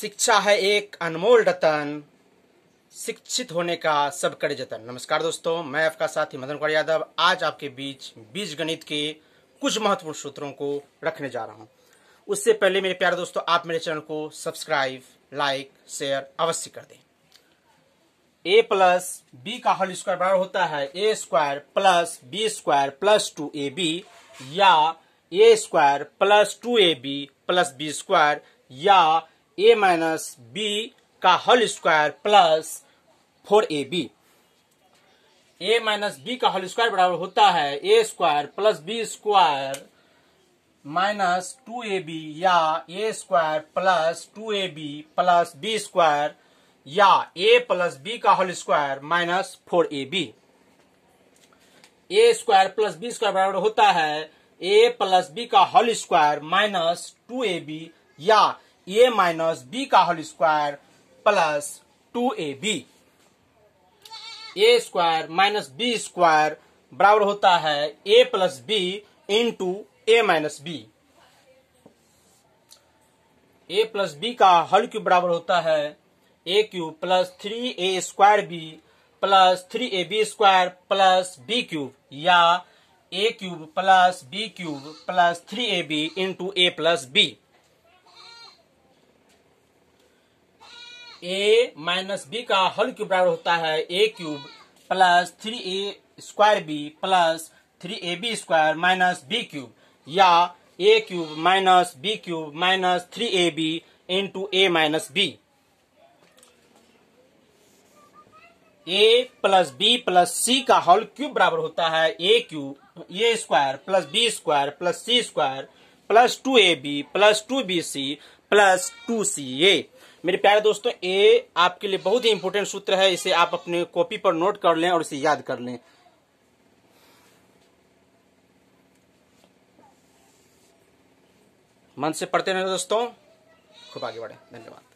शिक्षा है एक अनमोल रतन शिक्षित होने का सब कर जतन नमस्कार दोस्तों मैं आपका साथी मदन कुमार यादव आज आपके बीच बीज गणित के कुछ महत्वपूर्ण सूत्रों को रखने जा रहा हूं उससे पहले मेरे प्यारे दोस्तों आप मेरे चैनल को सब्सक्राइब लाइक शेयर अवश्य कर दें ए प्लस बी का होल स्क्वायर बराबर होता है A square plus B square plus two A B या A square plus two A B plus B square या ए माइनस बी का whole square plus four A B A minus B का whole square बराबर होता है A square plus B square minus two A B या A square plus two A B plus B square या A plus B का whole square minus four A B A square plus B square बराबर होता है A plus B का whole square minus two A B या A minus B का whole square plus two A B A square minus B square बराबर होता है A plus B into A minus B A plus B का whole cube बराबर होता है A cube plus three A square B plus three A B square plus B cube या A cube plus B cube plus three A B into A plus B A minus B का whole cube बराबर होता है A cube plus three A square B plus three A B square minus B cube या A cube minus B cube minus three A B into A minus B A plus B plus C का whole cube बराबर होता है A cube A square plus B square plus C square plus two A B plus two B C plus two C A मेरे प्यारे दोस्तों ये आपके लिए बहुत ही इंपॉर्टेंट सूत्र है इसे आप अपने कॉपी पर नोट कर लें और इसे याद कर लें मन से पढ़ते रहे दोस्तों खूब आगे बढ़े धन्यवाद